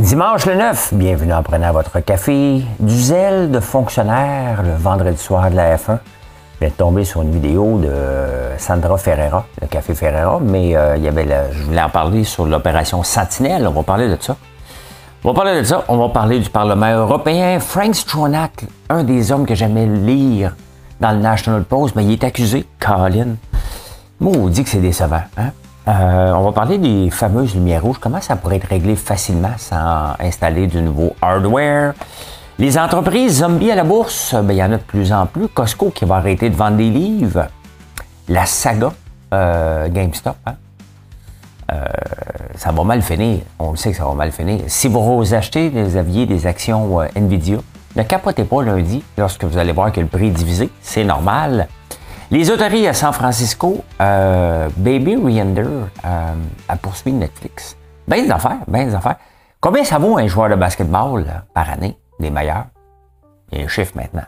Dimanche le 9, bienvenue en prenant votre café. Du zèle de fonctionnaire le vendredi soir de la F1. Je viens de tomber sur une vidéo de euh, Sandra Ferreira, le Café Ferreira, mais euh, il y avait je voulais en parler sur l'opération Sentinelle. On va parler de ça. On va parler de ça. On va parler du Parlement européen. Frank Stronach, un des hommes que j'aimais lire dans le National Post, mais ben, il est accusé, Colin. dit que c'est décevant. Hein? Euh, on va parler des fameuses lumières rouges. Comment ça pourrait être réglé facilement sans installer du nouveau hardware? Les entreprises zombies à la bourse, ben, il y en a de plus en plus. Costco qui va arrêter de vendre des livres. La saga euh, GameStop, hein. euh, ça va mal finir. On le sait que ça va mal finir. Si vous achetez, vous aviez des actions Nvidia, ne capotez pas lundi lorsque vous allez voir que le prix est divisé. C'est normal. Les autorités à San Francisco, euh, Baby Reander euh, a poursuivi Netflix. Ben des affaires, ben des affaires. Combien ça vaut un joueur de basketball par année, les meilleurs? Il y a un chiffre maintenant.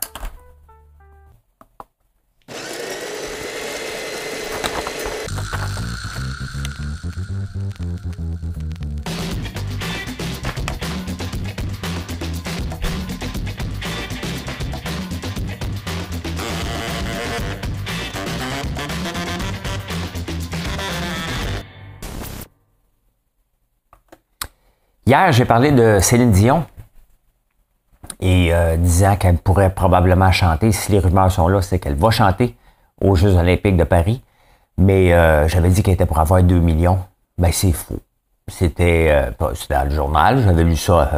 Hier, j'ai parlé de Céline Dion et euh, disant qu'elle pourrait probablement chanter. Si les rumeurs sont là, c'est qu'elle va chanter aux Jeux olympiques de Paris. Mais euh, j'avais dit qu'elle était pour avoir 2 millions. Ben, c'est faux. Euh, c'était dans le journal, j'avais lu ça,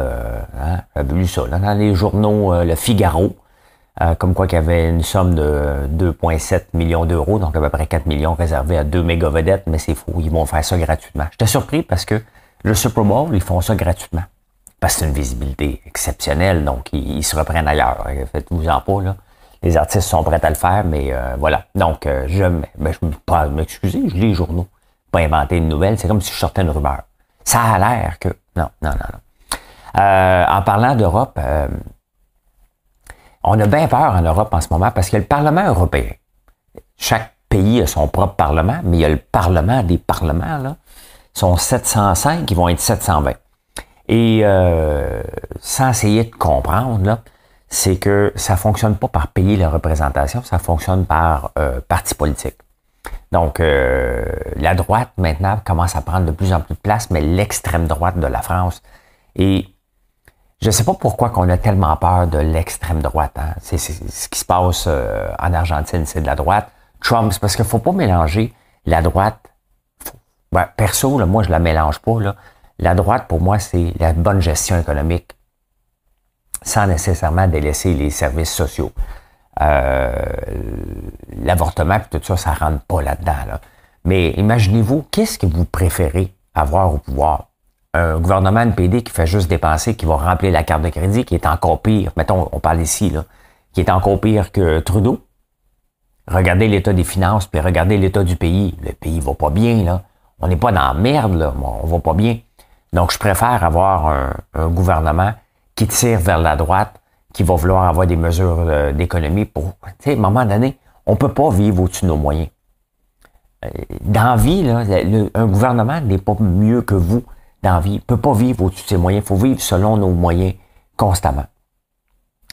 hein, j'avais lu ça dans les journaux Le Figaro, comme quoi qu'il y avait une somme de 2,7 millions d'euros, donc à peu près 4 millions réservés à deux méga vedettes, mais c'est faux, ils vont faire ça gratuitement. J'étais surpris parce que le Super Bowl, ils font ça gratuitement. Parce que c'est une visibilité exceptionnelle, donc ils, se reprennent ailleurs. Faites-vous en pas, là. Les artistes sont prêts à le faire, mais euh, voilà. Donc, euh, je ne ben, je pas m'excuser, je lis les journaux. Pas inventer une nouvelle, c'est comme si je sortais une rumeur. Ça a l'air que. Non, non, non, non. Euh, en parlant d'Europe, on a bien peur en Europe en ce moment parce qu'il y a le Parlement européen. Chaque pays a son propre Parlement, mais il y a le Parlement des parlements, là sont 705, ils vont être 720. Et euh, sans essayer de comprendre, c'est que ça fonctionne pas par payer la représentation, ça fonctionne par euh, parti politique. Donc, euh, la droite, maintenant, commence à prendre de plus en plus de place, mais l'extrême droite de la France. Et je ne sais pas pourquoi qu'on a tellement peur de l'extrême droite. Hein. C'est ce qui se passe en Argentine, c'est de la droite. Trump, c'est parce qu'il ne faut pas mélanger la droite ben, perso, moi, je la mélange pas. La droite, pour moi, c'est la bonne gestion économique sans nécessairement délaisser les services sociaux. Euh, L'avortement, tout ça, ça ne rentre pas là-dedans. Mais imaginez-vous, qu'est-ce que vous préférez avoir au pouvoir? Un gouvernement NPD qui fait juste dépenser, qui va remplir la carte de crédit, qui est encore pire, mettons, on parle ici, qui est encore pire que Trudeau. Regardez l'état des finances, puis regardez l'état du pays. Le pays va pas bien, là on n'est pas dans la merde, là. on va pas bien. Donc, je préfère avoir un, gouvernement qui tire vers la droite, qui va vouloir avoir des mesures euh, d'économie pour, tu sais, à un moment donné, on peut pas vivre au-dessus de nos moyens. Euh, dans vie, un gouvernement n'est pas mieux que vous dans vie. Il peut pas vivre au-dessus de ses moyens. Il faut vivre selon nos moyens constamment.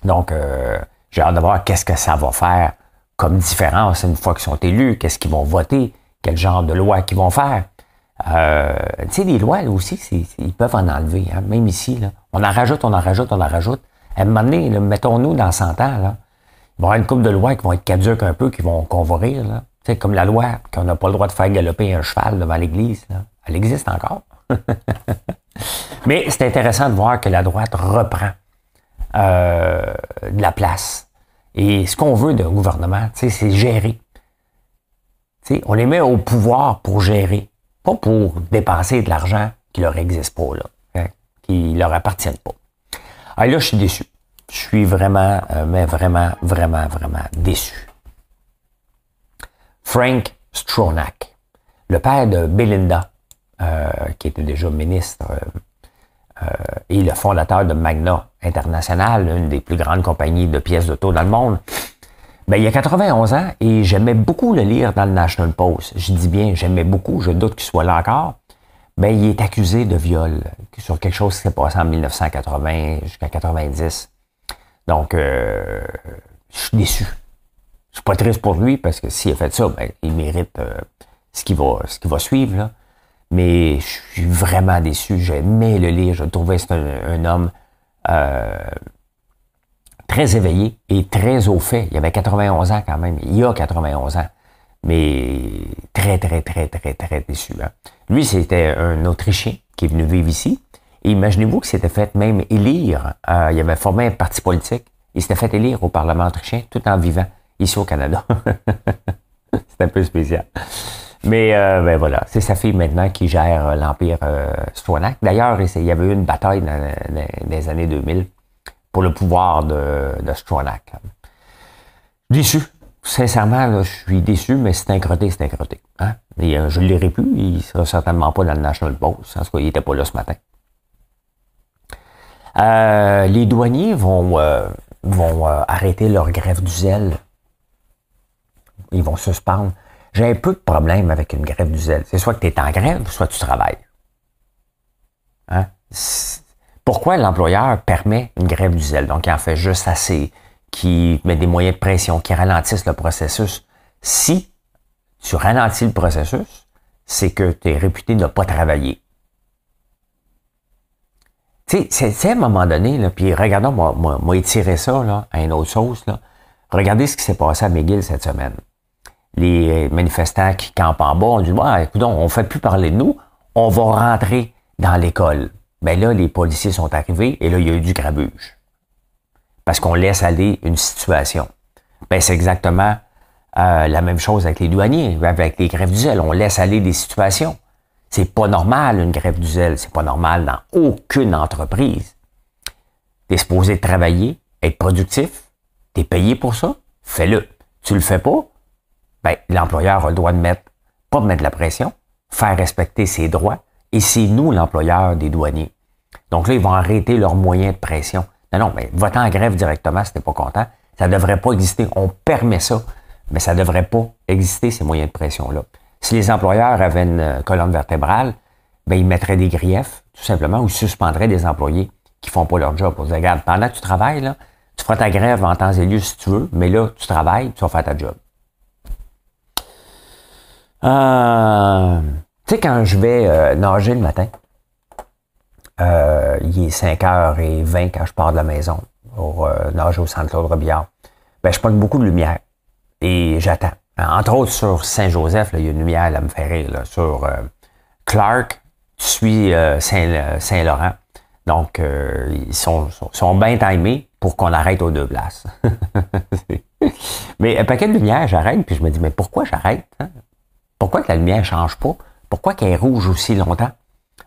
Donc, euh, j'ai hâte de voir qu'est-ce que ça va faire comme différence une fois qu'ils sont élus, qu'est-ce qu'ils vont voter, quel genre de loi qu'ils vont faire. Euh, tu sais, les lois, là aussi, ils peuvent en enlever. Hein. Même ici, là, on en rajoute, on en rajoute, on en rajoute. À un moment donné, mettons-nous dans 100 ans, là, il va y avoir une couple de lois qui vont être caduques un peu, qui vont convourir. Tu sais, comme la loi qu'on n'a pas le droit de faire galoper un cheval devant l'église. Elle existe encore. Mais c'est intéressant de voir que la droite reprend euh, de la place. Et ce qu'on veut d'un gouvernement, c'est gérer. sais on les met au pouvoir pour gérer. Pas pour dépenser de l'argent qui leur existe pas, là, hein, qui leur appartient pas. Ah, là, je suis déçu. Je suis vraiment, euh, mais vraiment, vraiment, vraiment déçu. Frank Stronach, le père de Belinda, euh, qui était déjà ministre euh, et le fondateur de Magna International, une des plus grandes compagnies de pièces d'auto dans le monde, ben, il y a 91 ans et j'aimais beaucoup le lire dans le National Post. Je dis bien, j'aimais beaucoup, je doute qu'il soit là encore. Ben, il est accusé de viol sur quelque chose qui s'est passé en 1980 jusqu'à 90. Donc, euh, je suis déçu. Je suis pas triste pour lui parce que s'il a fait ça, ben, il mérite euh, ce qui va, ce qui va suivre. Là. Mais je suis vraiment déçu. J'aimais le lire. Je trouvais que c'était un, homme euh, très éveillé et très au fait. Il avait 91 ans quand même. Il a 91 ans. Mais très, très, très, très, très déçu. Hein. Lui, c'était un Autrichien qui est venu vivre ici. Et imaginez-vous qu'il s'était fait même élire. Euh, il avait formé un parti politique. Il s'était fait élire au Parlement autrichien tout en vivant ici au Canada. c'est un peu spécial. Mais euh, ben voilà, c'est sa fille maintenant qui gère euh, l'Empire euh, D'ailleurs, il y avait eu une bataille dans les années 2000 pour le pouvoir de, de Déçu. Sincèrement, je suis déçu, mais c'est un crotté, c'est un crotté. Hein. Euh, je ne lirai plus. Il ne sera certainement pas dans le National Post. En tout n'était pas là ce matin. Euh, les douaniers vont, euh, arrêter leur grève du zèle. Ils vont suspendre. J'ai un peu de problème avec une grève du zèle. C'est soit que tu es en grève, soit tu travailles. Hein? Pourquoi l'employeur permet une grève du zèle? Donc, il en fait juste assez, qui met des moyens de pression, qui ralentissent le processus. Si tu ralentis le processus, c'est que tu es réputé de ne pas travailler. Tu sais, c'est à un moment donné, là, puis regardons, moi, moi, moi étirer ça là, à une autre chose. Regardez ce qui s'est passé à McGill cette semaine. Les manifestants qui campent en bas, ont dit, bah, écoute, on ne fait plus parler de nous, on va rentrer dans l'école. Mais ben là, les policiers sont arrivés et là, il y a eu du grabuge. Parce qu'on laisse aller une situation. Ben, c'est exactement euh, la même chose avec les douaniers, avec les grèves du zèle. On laisse aller des situations. C'est pas normal, une grève du zèle. C'est pas normal dans aucune entreprise. T'es supposé travailler, être productif. T'es payé pour ça. Fais-le. Tu le fais pas. Ben, l'employeur a le droit de mettre, pas de mettre la pression, faire respecter ses droits, et c'est nous l'employeur des douaniers. Donc là, ils vont arrêter leurs moyens de pression. Non, non, mais votant en grève directement c'était pas content. Ça devrait pas exister. On permet ça, mais ça devrait pas exister, ces moyens de pression-là. Si les employeurs avaient une euh, colonne vertébrale, ben, ils mettraient des griefs, tout simplement, ou suspendraient des employés qui font pas leur job. Pour se regarde, pendant que tu travailles, tu feras ta grève en temps et lieu si tu veux, mais là, tu travailles, tu vas faire ta job. Euh, sais, quand je vais euh, nager le matin, euh, il est 5h20 quand je pars de la maison pour euh, nager au centre de Robillard, ben, je prends beaucoup de lumière et j'attends. Entre autres, sur Saint-Joseph, il y a une lumière à me faire rire. sur Clark, tu suis Saint, laurent Donc, ils sont, sont, bien timés pour qu'on arrête aux deux places. mais un paquet de lumière, j'arrête, puis je me dis, mais pourquoi j'arrête? Hein? Pourquoi que la lumière ne change pas? Pourquoi qu'elle est rouge aussi longtemps?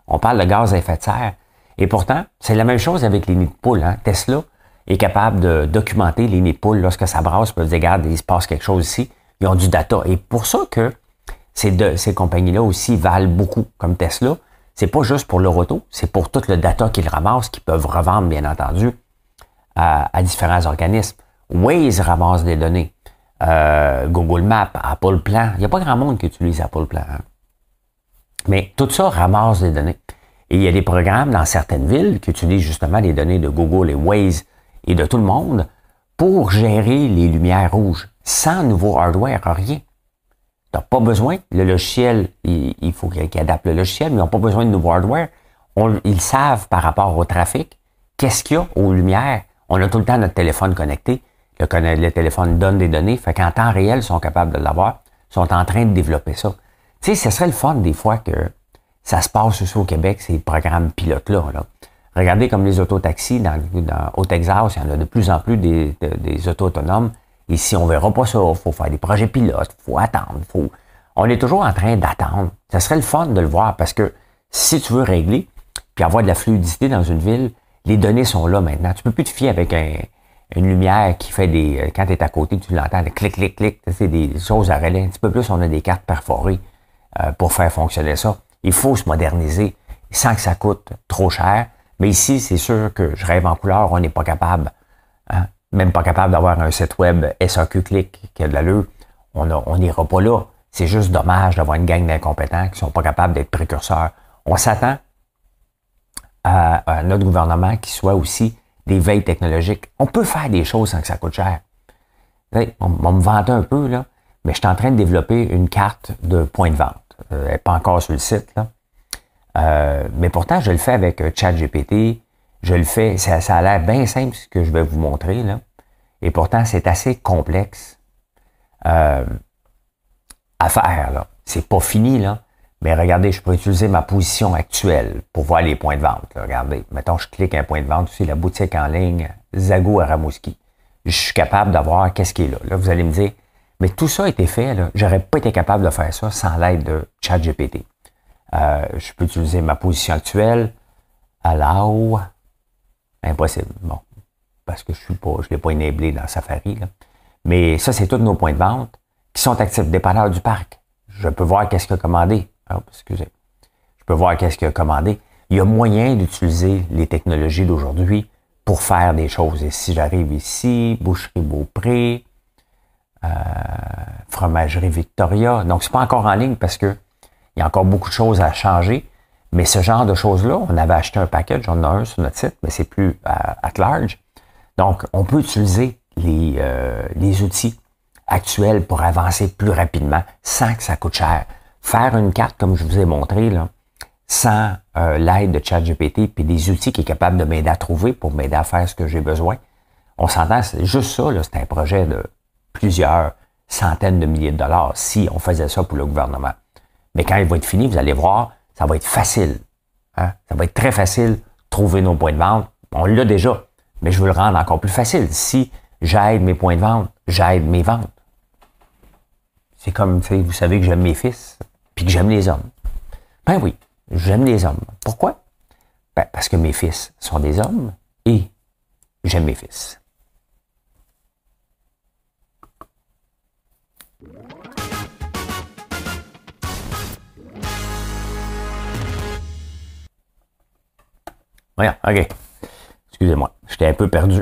On parle de gaz à effet de serre. Et pourtant, c'est la même chose avec les nids de poules. Hein. Tesla est capable de documenter les nids de lorsque ça brasse, peuvent dire, regarde, il se passe quelque chose ici. Ils ont du data. Et pour ça que ces, compagnies-là aussi valent beaucoup, comme Tesla. C'est pas juste pour leur auto, c'est pour tout le data qu'ils ramassent, qu'ils peuvent revendre, bien entendu, à, différents organismes. Waze ramasse des données. Euh, Google Maps, Apple Plan. Il n'y a pas grand monde qui utilise Apple Plan. Hein. Mais tout ça ramasse des données. Et il y a des programmes dans certaines villes qui utilisent justement les données de Google et Waze et de tout le monde pour gérer les lumières rouges sans nouveau hardware, rien. T'as pas besoin. Le logiciel, il, faut qu'ils adaptent le logiciel, mais ils n'ont pas besoin de nouveau hardware. ils savent par rapport au trafic qu'est-ce qu'il y a aux lumières. On a tout le temps notre téléphone connecté. Le, le téléphone donne des données. Fait qu'en temps réel, ils sont capables de l'avoir. Ils sont en train de développer ça. Tu sais, ce serait le fun des fois que ça se passe aussi au Québec, ces programmes pilotes-là. Regardez comme les autotaxis dans, dans, au Texas, il y en a de plus en plus des, des, des autos autonomes. si on verra pas ça. Il faut faire des projets pilotes, faut attendre, faut. On est toujours en train d'attendre. Ce serait le fun de le voir parce que si tu veux régler puis avoir de la fluidité dans une ville, les données sont là maintenant. Tu peux plus te fier avec une lumière qui fait des. Euh, quand tu es à côté, tu l'entends, le clic, clic, clic. C'est des choses à relais. Un petit peu plus, on a des cartes perforées. Euh, pour faire fonctionner ça. Il faut se moderniser sans que ça coûte trop cher. Mais ici, c'est sûr que je rêve en couleur, on n'est pas capable, hein, même pas capable d'avoir un site web SAQ clic qui a de l'allure. On n'ira pas là. C'est juste dommage d'avoir une gang d'incompétents qui ne sont pas capables d'être précurseurs. On s'attend à, notre gouvernement qui soit aussi des veilles technologiques. On peut faire des choses sans que ça coûte cher. On, on me vante un peu, là, mais je suis en train de développer une carte de points de vente. Euh, elle n'est pas encore sur le site. Euh, mais pourtant, je le fais avec euh, ChatGPT. Je le fais, ça, a l'air bien simple ce que je vais vous montrer. Là. Et pourtant, c'est assez complexe à faire. C'est pas fini, là. Mais regardez, je peux utiliser ma position actuelle pour voir les points de vente. Regardez, mettons, je clique un point de vente, c'est la boutique en ligne Zago Aramoski. Je suis capable d'avoir qu'est-ce qui est Là, vous allez me dire, mais tout ça a été fait. J'aurais pas été capable de faire ça sans l'aide de ChatGPT. Euh, je peux utiliser ma position actuelle. Alors, Impossible. Bon. Parce que je suis pas, je l'ai pas enablé dans Safari, là. Mais ça, c'est tous nos points de vente qui sont actifs. Dépanneur du parc. Je peux voir qu'est-ce qu'il a commandé. Oh, excusez. Je peux voir qu'est-ce qu'il a commandé. Il y a moyen d'utiliser les technologies d'aujourd'hui pour faire des choses. Et si j'arrive ici, boucherie Beaupré, euh, fromagerie Victoria. Donc, c'est pas encore en ligne parce que il y a encore beaucoup de choses à changer. Mais ce genre de choses-là, on avait acheté un package, on en a un sur notre site, mais c'est plus à, euh, at large. Donc, on peut utiliser les, euh, les outils actuels pour avancer plus rapidement sans que ça coûte cher. Faire une carte, comme je vous ai montré, là, sans l'aide de ChatGPT puis des outils qui est capable de m'aider à trouver pour m'aider à faire ce que j'ai besoin. On s'entend, c'est juste ça, c'est un projet de plusieurs centaines de milliers de dollars si on faisait ça pour le gouvernement. Mais quand il va être fini, vous allez voir, ça va être facile. Hein? Ça va être très facile, trouver nos points de vente. On l'a déjà, mais je veux le rendre encore plus facile. Si j'aide mes points de vente, j'aide mes ventes. C'est comme, vous savez que j'aime mes fils, puis que j'aime les hommes. Ben oui, j'aime les hommes. Pourquoi? Ben, parce que mes fils sont des hommes et j'aime mes fils. Ouais, OK. Excusez-moi, j'étais un peu perdu.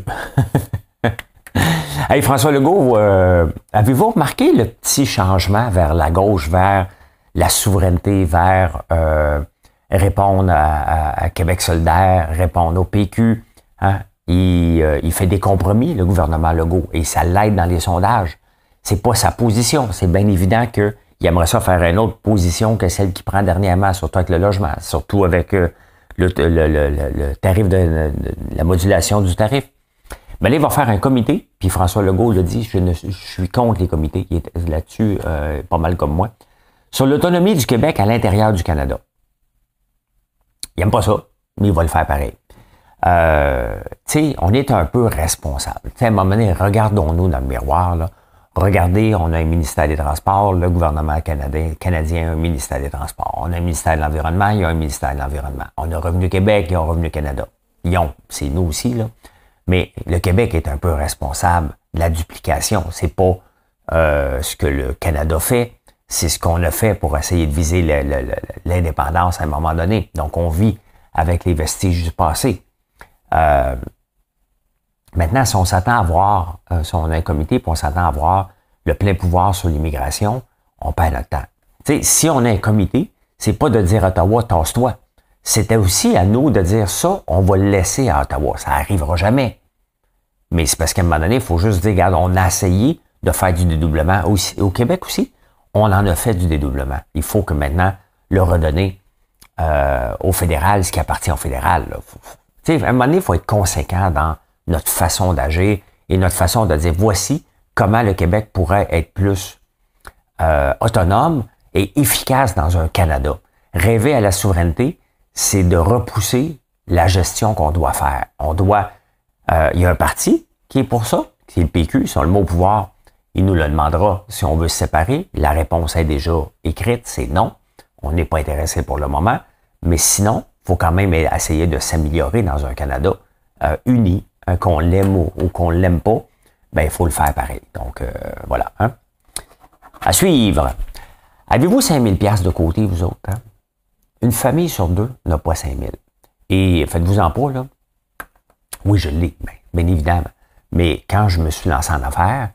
hey, François Legault, euh, avez-vous remarqué le petit changement vers la gauche, vers la souveraineté, vers euh, répondre à, Québec solidaire, répondre au PQ? Hein? Euh, il, fait des compromis, le gouvernement Legault, et ça l'aide dans les sondages. C'est pas sa position. C'est bien évident qu'il aimerait ça faire une autre position que celle qu'il prend dernièrement, surtout avec le logement, surtout avec le, tarif de, la modulation du tarif. Mais là, il va faire un comité, puis François Legault l'a dit, je, suis contre les comités, qui est là-dessus euh, pas mal comme moi, sur l'autonomie du Québec à l'intérieur du Canada. Il n'aime pas ça, mais il va le faire pareil. Euh, tu sais, on est un peu responsable. Tu sais, à un moment donné, regardons-nous dans le miroir, là. Regardez, on a un ministère des Transports, le gouvernement canadien, canadien a un ministère des Transports. On a un ministère de l'Environnement, il y a un ministère de l'Environnement. On a Revenu Québec, il y Revenu Canada. Ils ont, c'est nous aussi, là. Mais le Québec est un peu responsable de la duplication. C'est pas euh, ce que le Canada fait, c'est ce qu'on a fait pour essayer de viser l'indépendance à un moment donné. Donc, on vit avec les vestiges du passé. Euh, Maintenant, si on s'attend à voir, euh, si on a un comité et on s'attend à avoir le plein pouvoir sur l'immigration, on perd notre temps. T'sais, si on a un comité, c'est pas de dire Ottawa, tasse-toi. C'était aussi à nous de dire ça, on va le laisser à Ottawa. Ça arrivera jamais. Mais c'est parce qu'à un moment donné, il faut juste dire, regarde, on a essayé de faire du dédoublement aussi. Au Québec aussi, on en a fait du dédoublement. Il faut que maintenant le redonner euh, au fédéral, ce qui appartient au fédéral. à un moment donné, il faut être conséquent dans notre façon d'agir et notre façon de dire voici comment le Québec pourrait être plus euh, autonome et efficace dans un Canada. Rêver à la souveraineté, c'est de repousser la gestion qu'on doit faire. On doit, euh, il y a un parti qui est pour ça, est le PQ, sur le mot pouvoir, il nous le demandera si on veut se séparer. La réponse est déjà écrite, c'est non. On n'est pas intéressé pour le moment. Mais sinon, il faut quand même essayer de s'améliorer dans un Canada euh, uni, euh, qu'on l'aime ou, qu'on l'aime pas, ben il faut le faire pareil. Donc euh, voilà. Hein? À suivre. Avez-vous 5000 pièces de côté vous autres hein? Une famille sur deux n'a pas 5000. Et faites-vous en pas là. Oui, je l'ai, ben, bien, évidemment. Mais quand je me suis lancé en affaires,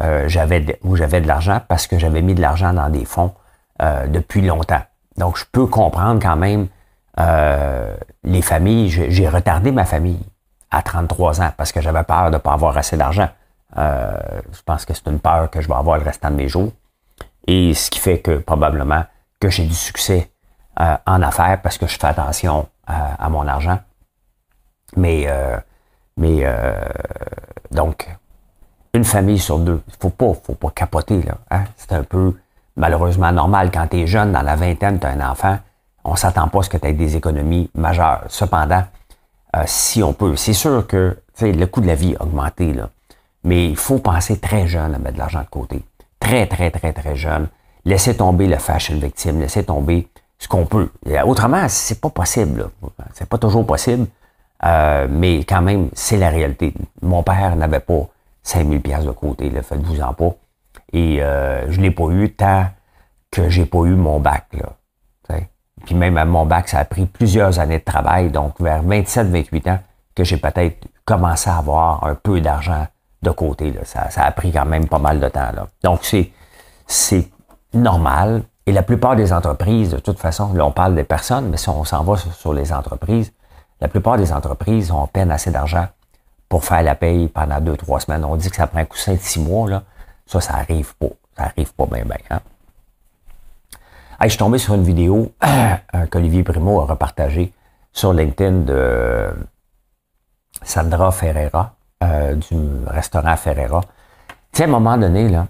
euh, j'avais de, j'avais de l'argent parce que j'avais mis de l'argent dans des fonds depuis longtemps. Donc je peux comprendre quand même les familles, j'ai retardé ma famille à 33 ans parce que j'avais peur de ne pas avoir assez d'argent. Euh, je pense que c'est une peur que je vais avoir le restant de mes jours. Et ce qui fait que probablement que j'ai du succès euh, en affaires parce que je fais attention à, mon argent. Mais, euh, mais donc, une famille sur deux, il faut pas, faut pas capoter. Là, hein. C'est un peu malheureusement normal quand tu es jeune, dans la vingtaine, tu as un enfant, on s'attend pas à ce que tu aies des économies majeures. Cependant, euh, si on peut. C'est sûr que le coût de la vie a augmenté, là, mais il faut penser très jeune à mettre de l'argent de côté. Très, très, très, très jeune. Laissez tomber le fashion victime, laissez tomber ce qu'on peut. Autrement, c'est pas possible. C'est pas toujours possible, euh, mais quand même, c'est la réalité. Mon père n'avait pas 5000 pièces de côté, faites-vous-en pas. Et euh, je l'ai pas eu tant que j'ai pas eu mon bac. Puis même à mon bac, ça a pris plusieurs années de travail, donc vers 27-28 ans, que j'ai peut-être commencé à avoir un peu d'argent de côté. Ça, a pris quand même pas mal de temps. Donc c'est, normal. Et la plupart des entreprises, de toute façon, là on parle des personnes, mais si on s'en va sur, les entreprises, la plupart des entreprises ont peine assez d'argent pour faire la paye pendant deux, trois semaines. On dit que ça prend un coup de six mois, là. Ça, ça arrive pas. Ça arrive pas bien, bien. Hein je suis tombé sur une vidéo euh, qu'Olivier Primo a repartagée sur LinkedIn de euh, Sandra Ferreira, euh, du restaurant Ferreira. à un moment donné, il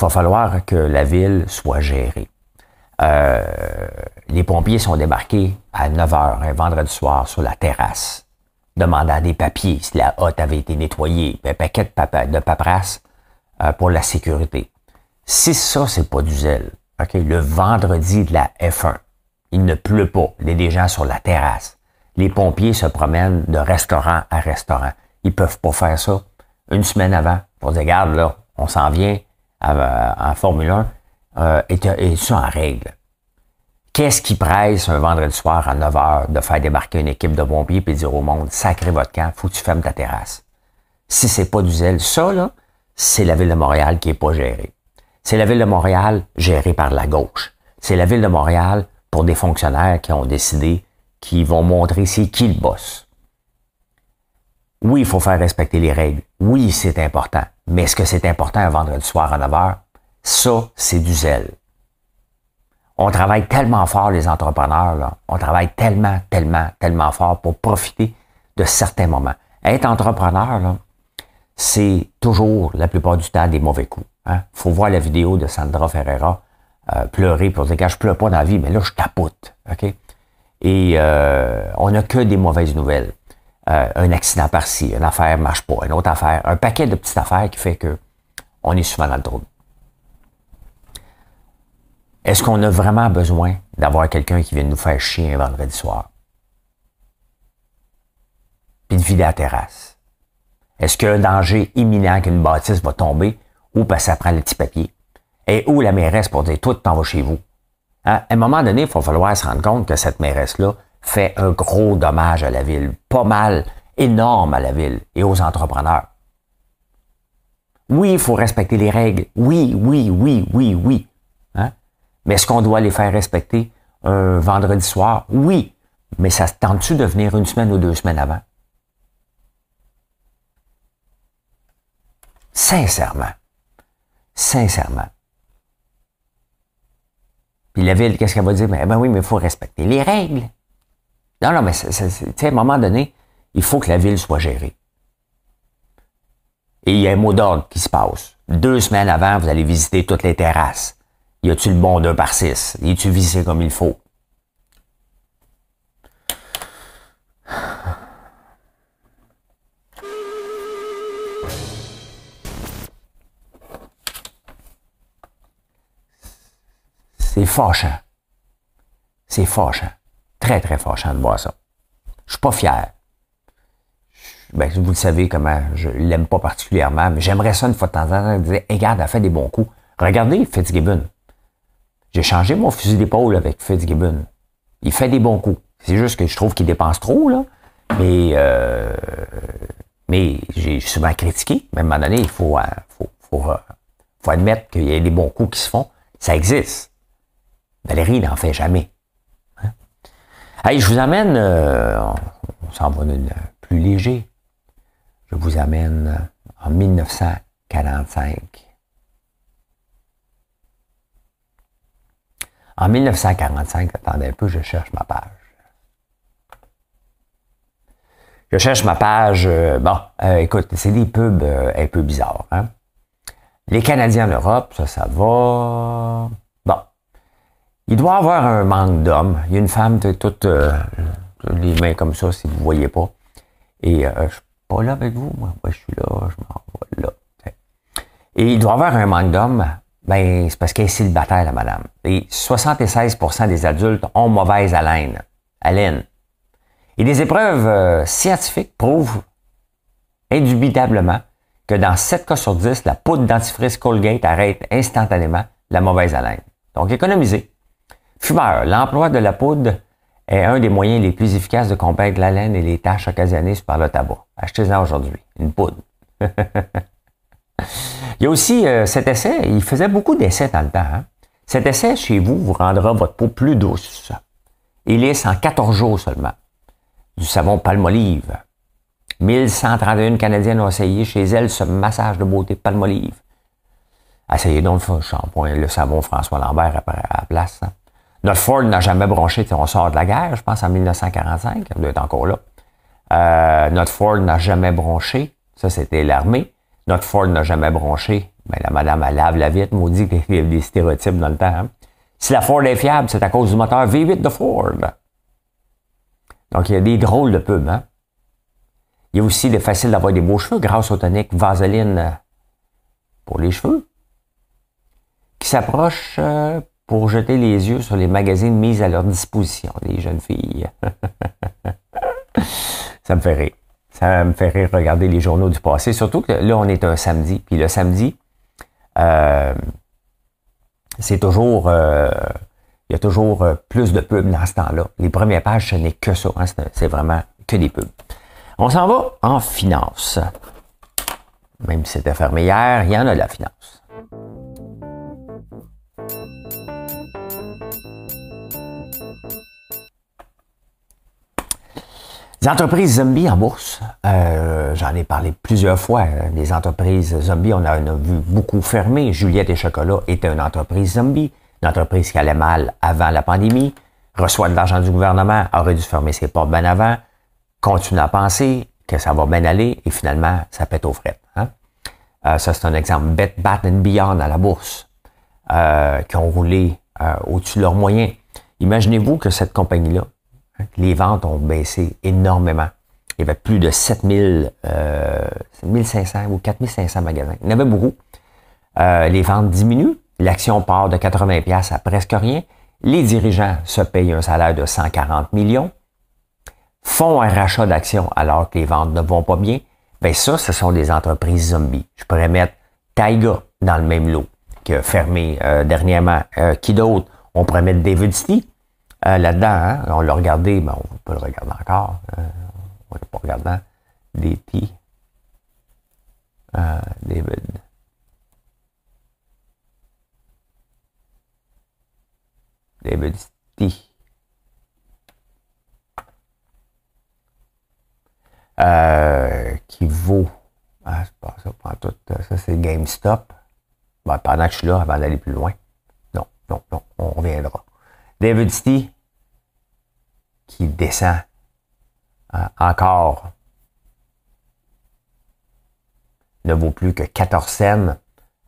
va falloir que la ville soit gérée. les pompiers sont débarqués à 9 h, un vendredi soir, sur la terrasse, demandant des papiers si la hotte avait été nettoyée, un paquet de, paperasse pour la sécurité. Si ça, c'est pas du zèle, le vendredi de la F1, il ne pleut pas. Il y a gens sur la terrasse. Les pompiers se promènent de restaurant à restaurant. Ils peuvent pas faire ça une semaine avant pour dire, garde, là, on s'en vient en euh, Formule 1. Euh, et, ça en règle. Qu'est-ce qui presse un vendredi soir à 9 h de faire débarquer une équipe de pompiers et dire au monde, sacré votre camp, faut que tu fermes ta terrasse. Si c'est pas du zèle, ça, là, c'est la ville de Montréal qui est pas gérée. C'est la ville de Montréal gérée par la gauche. C'est la ville de Montréal pour des fonctionnaires qui ont décidé qui vont montrer c'est qui le boss. Oui, il faut faire respecter les règles. Oui, c'est important. Mais est-ce que c'est important un vendredi soir à 9 h? Ça, c'est du zèle. On travaille tellement fort, les entrepreneurs, on travaille tellement, tellement, tellement fort pour profiter de certains moments. Être entrepreneur, c'est toujours la plupart du temps des mauvais coups. Il hein? faut voir la vidéo de Sandra Ferreira euh, pleurer pour dire, quand je pleure pas dans la vie, mais là, je tapote. OK? Et euh, on n'a que des mauvaises nouvelles. Euh, un accident par-ci, une affaire ne marche pas, une autre affaire, un paquet de petites affaires qui fait que on est souvent dans le trouble. Est-ce qu'on a vraiment besoin d'avoir quelqu'un qui vient nous faire chier un vendredi soir? Puis de vider la terrasse. Est-ce qu'il y a un danger imminent qu'une bâtisse va tomber ou parce ça prend le petit papier, et où la mairesse pour dire Toi, t'en vas chez vous. Hein? À un moment donné, il faut falloir se rendre compte que cette mairesse-là fait un gros dommage à la ville, pas mal, énorme à la ville et aux entrepreneurs. Oui, il faut respecter les règles. Oui, oui, oui, oui, oui. Hein? Mais est-ce qu'on doit les faire respecter un vendredi soir? Oui. Mais ça se tente-tu de venir une semaine ou deux semaines avant? Sincèrement sincèrement. Puis la ville, qu'est-ce qu'elle va dire? Ben, ben, oui, mais il faut respecter les règles. Non, non, mais tu sais, à un moment donné, il faut que la ville soit gérée. Et il y a un mot d'ordre qui se passe. Deux semaines avant, vous allez visiter toutes les terrasses. Y a-tu le bon d'un par six? Y a-tu visé comme il faut? c'est fâchant. C'est fâchant. Très, très fâchant de voir ça. Je suis pas fier. Ben, vous le savez comment je l'aime pas particulièrement, mais j'aimerais ça une fois de temps en temps dire Eh regarde, elle fait des bons coups. Regardez Fitzgibbon. J'ai changé mon fusil d'épaule avec Fitzgibbon. Il fait des bons coups. C'est juste que je trouve qu'il dépense trop, là. Mais, euh, mais j'ai souvent critiqué. Mais à un moment donné, il faut, euh, faut, faut, euh, faut admettre qu'il y a des bons coups qui se font. Ça existe. Valérie n'en fait jamais. Allez, hein. je vous amène, euh, on s'en va plus léger. Je vous amène euh, en 1945. En 1945, attendez un peu, je cherche ma page. Je cherche ma page. Euh, bon, écoute, c'est des pubs un peu bizarres. Hein. Les Canadiens en Europe, ça, ça va. Il doit avoir un manque d'hommes. Il y a une femme, toute euh, les mains comme ça, si vous ne voyez pas. Et euh, je ne suis pas là avec vous, moi. je suis là, je m'en vais là. Et il doit avoir un manque d'hommes. Ben, c'est parce qu'elle est célibataire, la madame. Et 76 des adultes ont mauvaise haleine. Haleine. Et des épreuves euh, scientifiques prouvent indubitablement que dans 7 cas sur 10, la poudre dentifrice Colgate arrête instantanément la mauvaise haleine. Donc, économisez. Fumeur, l'emploi de la poudre est un des moyens les plus efficaces de combattre la laine et les taches occasionnées par le tabac. Achetez-en aujourd'hui, une poudre. il y a aussi euh, cet essai, il faisait beaucoup d'essais dans le temps. Hein. Cet essai chez vous vous rendra votre peau plus douce. Il est en 14 jours seulement. Du savon palmolive. 1131 Canadiennes ont essayé chez elles ce massage de beauté palmolive. Essayez donc le shampoing, le savon François Lambert à la place. Hein. Notre Ford n'a jamais bronché. On sort de la guerre, je pense, en 1945. Elle doit être encore là. Euh, notre Ford n'a jamais bronché. Ça, c'était l'armée. Notre Ford n'a jamais bronché. Mais ben, la madame, elle lave la vitre. Maudit qu'il y a des stéréotypes dans le temps. Hein. Si la Ford est fiable, c'est à cause du moteur V8 de Ford. Donc, il y a des drôles de pubs. Hein? Il y a aussi, des faciles d'avoir des beaux cheveux grâce au tonique Vaseline euh, pour les cheveux qui s'approche euh, pour jeter les yeux sur les magazines mis à leur disposition, les jeunes filles. ça me fait rire. Ça me fait rire regarder les journaux du passé, surtout que là, on est un samedi. Puis le samedi, euh, c'est toujours... Euh, il y a toujours euh, plus de pubs dans ce temps-là. Les premières pages, ce n'est que ça. Hein. C'est vraiment que des pubs. On s'en va en finance. Même si c'était fermé hier, il y en a de la finance. Les entreprises zombies en bourse, euh, j'en ai parlé plusieurs fois. Euh, les entreprises zombies, on en a vu beaucoup fermer. Juliette et Chocolat était une entreprise zombie, une entreprise qui allait mal avant la pandémie, reçoit de l'argent du gouvernement, aurait dû fermer ses portes bien avant, continue à penser que ça va bien aller et finalement, ça pète aux frais. Hein. Euh, ça, c'est un exemple. Bet, Bat and Beyond à la bourse, qui ont roulé au-dessus de leurs moyens. Imaginez-vous que cette compagnie-là, les ventes ont baissé énormément. Il y avait plus de 7000, euh, 1500 ou 4500 magasins. Il y en avait beaucoup. Euh, les ventes diminuent. L'action part de 80$ à presque rien. Les dirigeants se payent un salaire de 140 millions. Font un rachat d'actions alors que les ventes ne vont pas bien. Ben ça, ce sont des entreprises zombies. Je pourrais mettre Tiger dans le même lot a fermé euh, dernièrement. Euh, qui d'autre? On pourrait mettre David euh, là-dedans. Hein, on l'a regardé, mais on ne peut pas le regarder encore. Euh, on l'a pas regardant. D.T. Euh, David. David T. qui vaut. Ah, c'est pas ça, tout. Ça, c'est GameStop. Ben, pendant que je suis là, avant d'aller plus loin. Non, non, non, on reviendra. David Stee qui descend euh, encore. Ne vaut plus que 14 cents,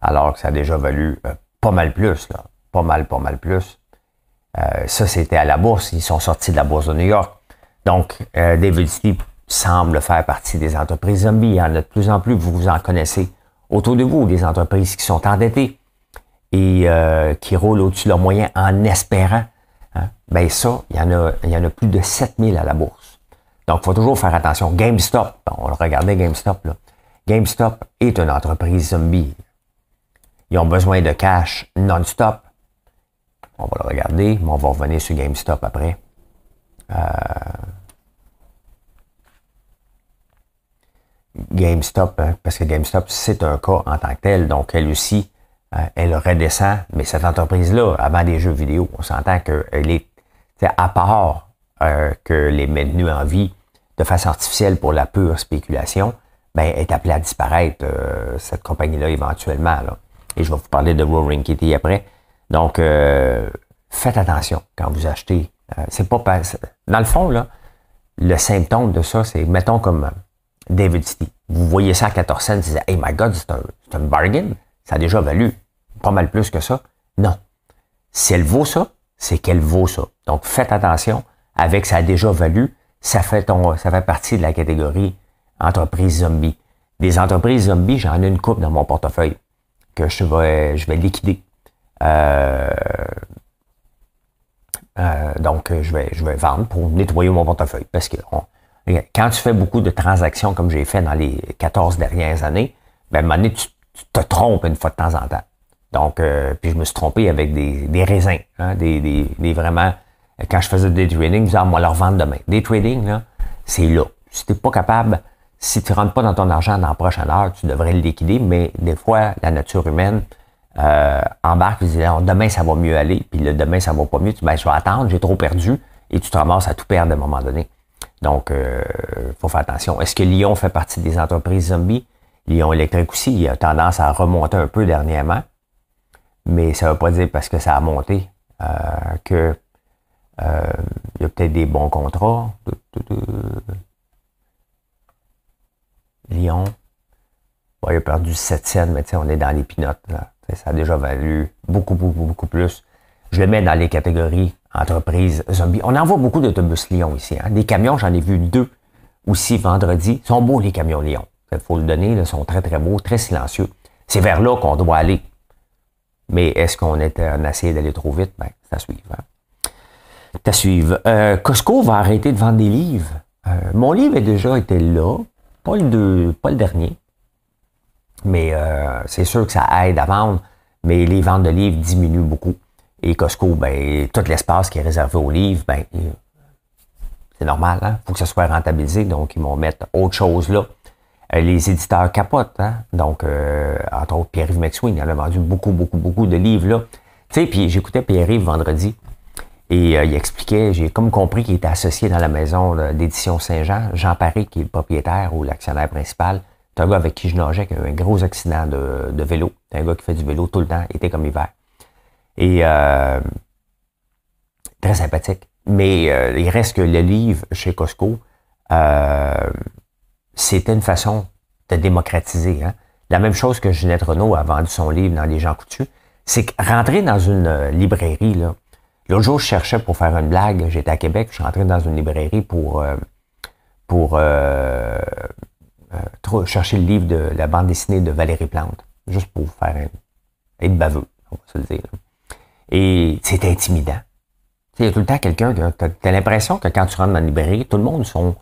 alors que ça a déjà valu euh, pas mal plus, pas mal, pas mal plus. Euh, ça, c'était à la bourse. Ils sont sortis de la bourse de New York. Donc, David City semble faire partie des entreprises zombies. Il y en a de plus en plus. Vous, vous en connaissez autour de vous, des entreprises qui sont endettées et qui roulent au-dessus de leurs moyens en espérant Hein? ben Bien ça, il y, en a, il y en a plus de 7000 à la bourse. Donc, il faut toujours faire attention. GameStop, on le regardait GameStop, là. GameStop est une entreprise zombie. Ils ont besoin de cash non-stop. On va le regarder, mais on va revenir sur GameStop après. Euh, GameStop, hein, parce que GameStop, c'est un cas en tant que tel, donc elle aussi, euh, elle redescend, mais cette entreprise-là, avant des jeux vidéo, on s'entend qu'elle euh, est à part euh, que les maintenus en vie de façon artificielle pour la pure spéculation, ben, est appelée à disparaître, cette compagnie-là, éventuellement. Et je vais vous parler de Roaring Kitty après. Donc, faites attention quand vous achetez. c'est pas Dans le fond, là, le symptôme de ça, c'est, mettons comme David City. Vous voyez ça à 14 cents, vous dites, hey my God, c'est un bargain. Ça a déjà valu pas mal plus que ça. Non. Si elle vaut ça, c'est qu'elle vaut ça. Donc faites attention avec ça a déjà valu, ça fait ça fait partie de la catégorie entreprise zombie. Des entreprises zombies, j'en ai une coupe dans mon portefeuille que je vais, je vais liquider. Euh, euh, donc, je vais, je vais vendre pour nettoyer mon portefeuille. Parce que quand tu fais beaucoup de transactions comme j'ai fait dans les 14 dernières années, ben, à tu, te trompes une fois de temps en temps. Donc, euh, puis je me suis trompé avec des, raisins, hein, des, vraiment. Euh, quand je faisais des trading, je disais, ah, moi, leur vendre demain. Des trading, c'est là. Si t'es pas capable, si tu rentres pas dans ton argent dans la prochaine heure, tu devrais le liquider, mais des fois, la nature humaine euh, embarque et dit, demain, ça va mieux aller, puis le demain, ça va pas mieux. Tu dis, ben, je vais attendre, j'ai trop perdu, et tu te ramasses à tout perdre à un moment donné. Donc, faut faire attention. Est-ce que Lyon fait partie des entreprises zombies? Lyon électrique aussi, il a tendance à remonter un peu dernièrement. Mais ça ne veut pas dire parce que ça a monté euh, que euh, il y a peut-être des bons contrats. Lyon. il a perdu 7 cents, mais on est dans les pinottes. ça a déjà valu beaucoup, beaucoup, beaucoup plus. Je le mets dans les catégories entreprises zombies. On en voit beaucoup d'autobus Lyon ici. Hein. Des camions, j'en ai vu deux aussi vendredi. Ils sont beaux les camions Lyon. Il faut le donner, ils sont très, très beaux, très silencieux. C'est vers là qu'on doit aller. Mais est-ce qu'on était en d'aller trop vite? Bien, ça suit. Ça Hein? Costco va arrêter de vendre des livres. Euh, mon livre a déjà été là, pas le, dernier. Mais euh, c'est sûr que ça aide à vendre, mais les ventes de livres diminuent beaucoup. Et Costco, ben, tout l'espace qui est réservé aux livres, ben, euh, c'est normal, Il hein? faut que ça soit rentabilisé, donc ils vont mettre autre chose là euh, les éditeurs capotent. Hein? Donc, euh, entre autres, Pierre-Yves McSween, il en a vendu beaucoup, beaucoup, beaucoup de livres. là. Tu sais, puis j'écoutais Pierre-Yves vendredi et euh, il expliquait, j'ai comme compris qu'il était associé dans la maison d'édition Saint-Jean, Jean Paris qui est le propriétaire ou l'actionnaire principal. C'est un gars avec qui je nageais, qui a eu un gros accident de, vélo. C'est un gars qui fait du vélo tout le temps, était comme hiver. Et euh, très sympathique. Mais euh, il reste que le livre chez Costco, euh, c'était une façon de démocratiser. Hein. La même chose que Ginette Renault a vendu son livre dans Les gens coutus, c'est que rentrer dans une euh, librairie, là, l'autre jour, je cherchais pour faire une blague, j'étais à Québec, je suis rentré dans une librairie pour, euh, pour euh, chercher le livre de la bande dessinée de Valérie Plante, juste pour faire être baveux, on va se le dire. Et c'était intimidant. Il y a tout le temps quelqu'un qui a, l'impression que quand tu rentres dans une librairie, tout le monde sont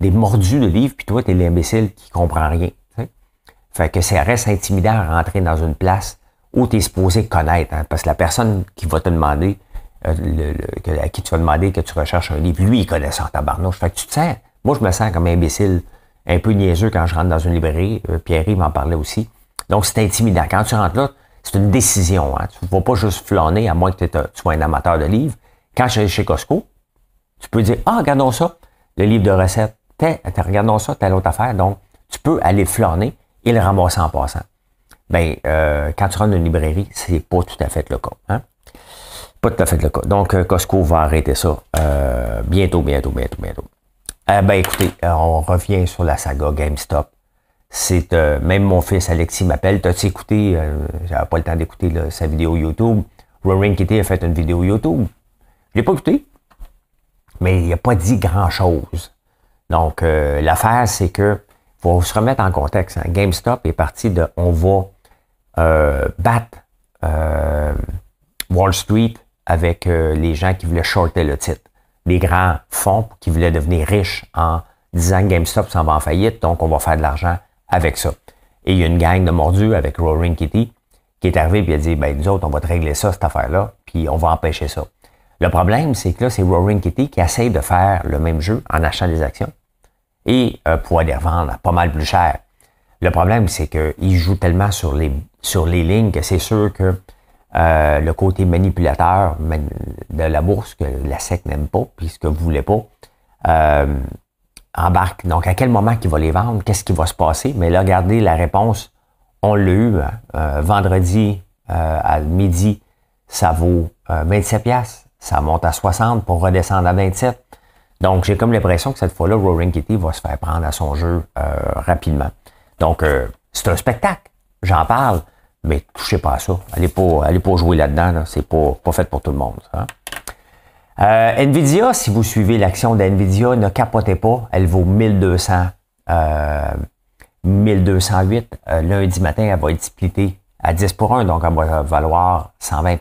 des mordus de livres, puis toi, t'es l'imbécile qui comprend rien. Fait que ça reste intimidant à rentrer dans une place où tu es supposé connaître, hein, parce que la personne qui va te demander, euh, à qui tu vas demander que tu recherches un livre, lui, il connaît ça en tabarnouche. Fait que tu te sens, moi, je me sens comme imbécile, un peu niaiseux quand je rentre dans une librairie. Euh, Pierre-Yves m'en parlait aussi. Donc, c'est intimidant. Quand tu rentres là, c'est une décision. Hein. Tu ne vas pas juste flâner, à moins que tu sois un amateur de livres. Quand je suis chez Costco, tu peux dire, ah, regardons ça, le livre de recettes regardons ça, t'as l'autre affaire. Donc, tu peux aller flâner et le ramasser en passant. Ben, euh, quand tu rentres dans une librairie, c'est pas tout à fait le cas. Hein? Pas tout à fait le cas. Donc, euh, Costco va arrêter ça euh, bientôt, bientôt, bientôt, bientôt. Eh ben, écoutez, on revient sur la saga GameStop. C'est même mon fils Alexis m'appelle. T'as-tu écouté? J'avais pas le temps d'écouter sa vidéo YouTube. Rory Kitty a fait une vidéo YouTube. Je l'ai pas écouté, mais il n'a pas dit grand-chose. Donc, euh, l'affaire, c'est que faut se remettre en contexte. Hein, GameStop est parti de on va euh, battre euh, Wall Street avec les gens qui voulaient shorter le titre. Les grands fonds qui voulaient devenir riches en disant GameStop s'en va en faillite, donc on va faire de l'argent avec ça. Et il y a une gang de mordus avec Roaring Kitty qui est arrivé et a dit ben, nous autres, on va te régler ça, cette affaire-là, puis on va empêcher ça. Le problème, c'est que là, c'est Roaring Kitty qui essaie de faire le même jeu en achetant des actions et euh, pour les revendre pas mal plus cher. Le problème, c'est qu'ils joue tellement sur les, sur les lignes que c'est sûr que euh, le côté manipulateur de la bourse que la SEC n'aime pas, puisque ce que vous voulez pas, euh, embarque. Donc, à quel moment qu'il va les vendre? Qu'est-ce qui va se passer? Mais là, regardez la réponse. On l'a eu vendredi à midi. Ça vaut 27 pièces ça monte à 60 pour redescendre à 27. Donc, j'ai comme l'impression que cette fois-là, Roaring Kitty va se faire prendre à son jeu euh, rapidement. Donc, euh, c'est un spectacle. J'en parle, mais touchez pas à ça. Allez pas, jouer là-dedans. Ce C'est pas, pas fait pour tout le monde. Hein. Euh, Nvidia, si vous suivez l'action d'Nvidia, ne capotez pas. Elle vaut 1200, 1208. lundi matin, elle va être splittée à 10 pour 1, donc elle va valoir 120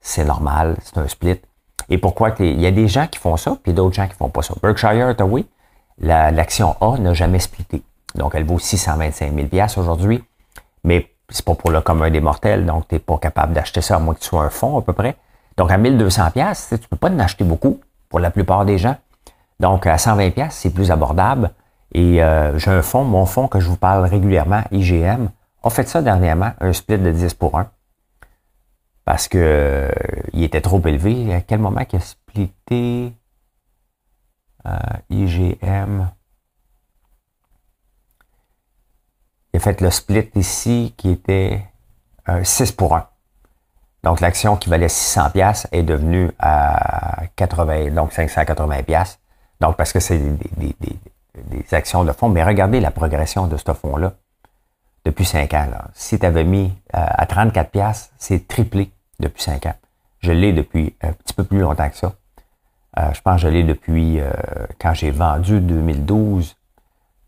c'est normal, c'est un split. Et pourquoi il y a des gens qui font ça, puis d'autres gens qui font pas ça. Berkshire Hathaway, l'action A n'a jamais splité, Donc, elle vaut 625 000 aujourd'hui, mais c'est pas pour le commun des mortels, donc tu n'es pas capable d'acheter ça, à moins que tu sois un fonds à peu près. Donc, à 1200 tu ne peux pas en acheter beaucoup pour la plupart des gens. Donc, à 120 c'est plus abordable. Et euh, j'ai un fonds, mon fonds que je vous parle régulièrement, IGM, a fait ça dernièrement, un split de 10 pour 1 parce que euh, il était trop élevé. À quel moment qu'il a splitté euh, IGM? Il a fait le split ici qui était 6 pour 1. Donc l'action qui valait 600 pièces est devenue à 80 donc 580 pièces. Donc parce que c'est des, actions de fonds, mais regardez la progression de ce fonds là depuis 5 ans. Si tu avais mis euh, à 34 pièces, c'est triplé depuis 5 ans. Je l'ai depuis un petit peu plus longtemps que ça. Euh, je pense que je l'ai depuis euh, quand j'ai vendu 2012.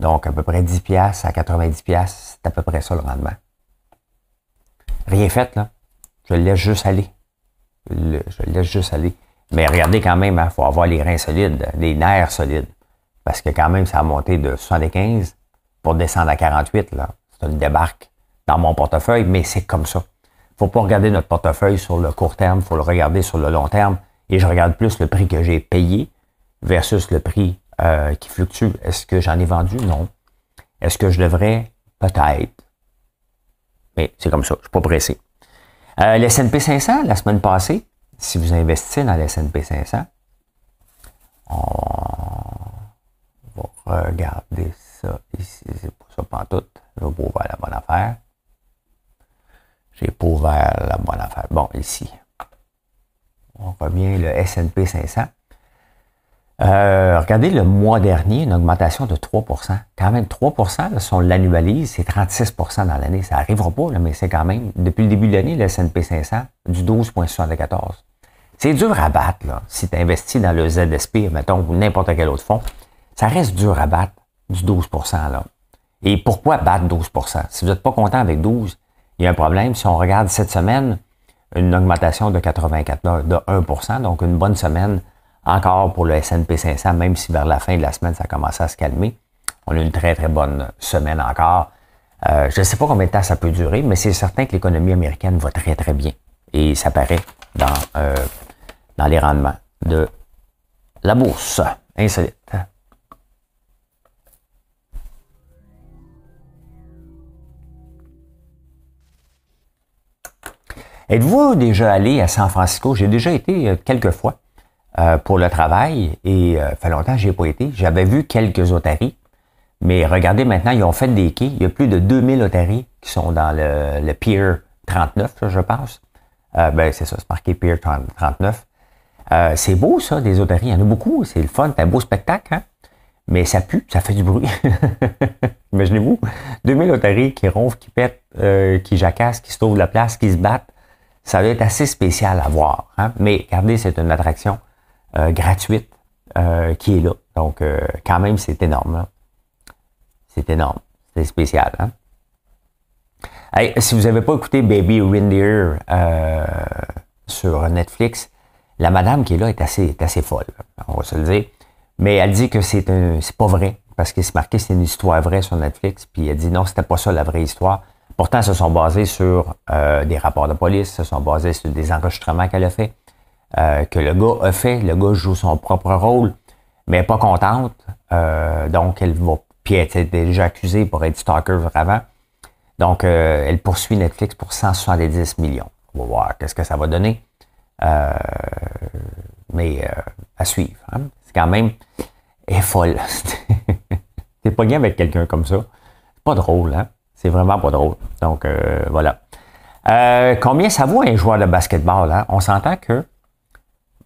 Donc, à peu près 10 pièces à 90 pièces, c'est à peu près ça le rendement. Rien fait, là. Je le laisse juste aller. Je le, laisse juste aller. Mais regardez quand même, il hein, faut avoir les reins solides, les nerfs solides. Parce que quand même, ça a monté de 75 pour descendre à 48, là. Ça une débarque dans mon portefeuille, mais c'est comme ça faut pas regarder notre portefeuille sur le court terme, faut le regarder sur le long terme. Et je regarde plus le prix que j'ai payé versus le prix euh, qui fluctue. Est-ce que j'en ai vendu? Non. Est-ce que je devrais? Peut-être. Mais c'est comme ça, je ne suis pas pressé. Euh, S&P 500, la semaine passée, si vous investissez dans le S&P 500, on va regarder ça ici. C'est pas ça pas tout. Là, la bonne affaire. Les pauvres, la bonne affaire. Bon, ici. On revient le S&P 500. Euh, regardez le mois dernier, une augmentation de 3 Quand même 3 là, si on l'annualise, c'est 36 dans l'année. Ça n'arrivera pas, mais c'est quand même, depuis le début de l'année, le S&P 500, du 12,74. C'est dur à battre, si tu investis dans le ZSP, mettons, ou n'importe quel autre fonds. Ça reste dur à battre, du 12 Et pourquoi battre 12 Si vous n'êtes pas content avec 12, il y a un problème. Si on regarde cette semaine, une augmentation de 84 de 1 donc une bonne semaine encore pour le S&P 500, même si vers la fin de la semaine, ça commence à se calmer. On a une très, très bonne semaine encore. Euh, je ne sais pas combien de temps ça peut durer, mais c'est certain que l'économie américaine va très, très bien. Et ça paraît dans, euh, dans les rendements de la bourse. Insolite. Êtes-vous déjà allé à San Francisco? J'ai déjà été euh, quelques fois euh, pour le travail et euh, fait longtemps que j'ai pas été. J'avais vu quelques otaries, mais regardez maintenant, ils ont fait des quais. Il y a plus de 2000 otaries qui sont dans le, le Pier 39, je pense. Euh, ben, c'est ça, c'est marqué Pier 39. Euh, c'est beau, ça, des otaries. Il y en a beaucoup. C'est le fun. C'est un beau spectacle, hein? Mais ça pue, ça fait du bruit. Imaginez-vous, 2000 otaries qui ronflent, qui pètent, qui jacassent, qui se trouvent de la place, qui se battent. Ça va être assez spécial à voir. Hein. Mais regardez, c'est une attraction euh, gratuite euh, qui est là. Donc, euh, quand même, c'est énorme. Hein. C'est énorme. C'est spécial. Hein. si vous n'avez pas écouté Baby Reindeer sur Netflix, la madame qui est là est assez, assez folle. On va se le dire. Mais elle dit que c'est un, c'est pas vrai parce que s'est marqué c'est une histoire vraie sur Netflix. Puis elle dit non, c'était pas ça la vraie histoire. Pourtant, se sont basés sur euh, des rapports de police, se sont basés sur des enregistrements qu'elle a fait, euh, que le gars a fait. Le gars joue son propre rôle, mais pas contente. Euh, donc, elle va. Puis elle déjà accusée pour être stalker avant. Donc, elle poursuit Netflix pour 170 millions. On va voir qu'est-ce que ça va donner. mais à suivre. Hein. C'est quand même. Elle est folle. T'es pas bien avec quelqu'un comme ça. C'est pas drôle, hein? C'est vraiment pas drôle. Donc, euh, voilà. Euh, combien ça vaut un joueur de basketball? Hein? On s'entend que,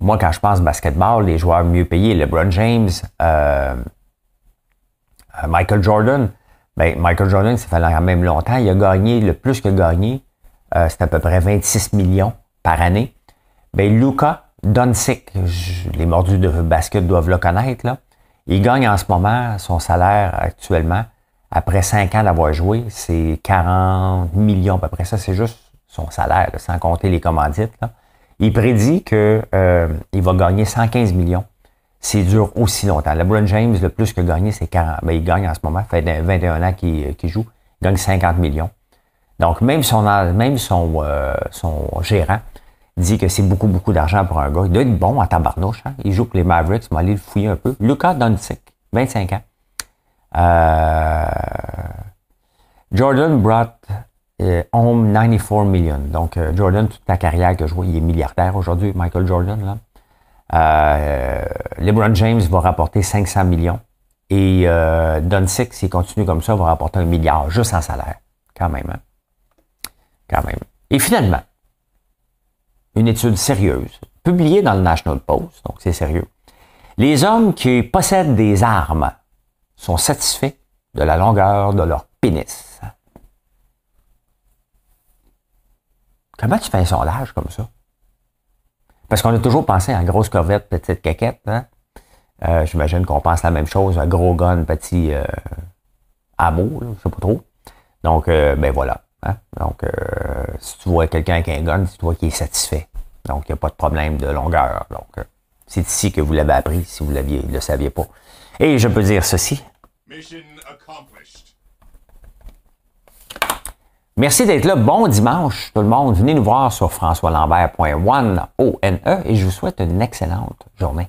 moi, quand je pense basketball, les joueurs mieux payés, LeBron James, euh, Michael Jordan, ben, Michael Jordan, ça fait quand même longtemps. Il a gagné le plus que gagné. c'est à peu près 26 millions par année. Ben, Luca Doncic, les mordus de basket doivent le connaître. Là. Il gagne en ce moment son salaire actuellement après 5 ans d'avoir joué, c'est 40 millions. Après ça, c'est juste son salaire, sans compter les commandites. Il prédit qu'il euh, va gagner 115 millions c'est dur aussi longtemps. LeBron James, le plus que gagné, c'est 40. Ben, il gagne en ce moment, fait 21 ans euh, qu'il joue, il gagne 50 millions. Donc, même son, même son, euh, son gérant dit que c'est beaucoup, beaucoup d'argent pour un gars. Il doit être bon à tabarnouche. Hein? Il joue pour les Mavericks, va aller le fouiller un peu. Luca Doncic, 25 ans. Euh, Jordan brought home 94 millions. Donc, euh, Jordan, toute ta carrière que je vois, il est milliardaire aujourd'hui, Michael Jordan. Là. Euh, LeBron James va rapporter 500 millions. Et euh, Don Six, s'il continue comme ça, va rapporter un milliard juste en salaire. Quand même. Hein. Quand même. Et finalement, une étude sérieuse, publiée dans le National Post, donc c'est sérieux. Les hommes qui possèdent des armes sont satisfaits de la longueur de leur pénis. Comment tu fais un sondage comme ça? Parce qu'on a toujours pensé à grosse corvette, petite caquette. Hein? Euh, j'imagine qu'on pense la même chose, un gros gun, petit euh, amour, je sais pas trop. Donc, euh, ben voilà. Hein? Donc, si tu vois quelqu'un avec un gun, c'est toi qui est satisfait. Donc, il n'y a pas de problème de longueur. Donc, c'est ici que vous l'avez appris, si vous ne le saviez pas. Et je peux dire ceci. Merci d'être là. Bon dimanche, tout le monde. Venez nous voir sur françoislambert.one, e et je vous souhaite une excellente journée.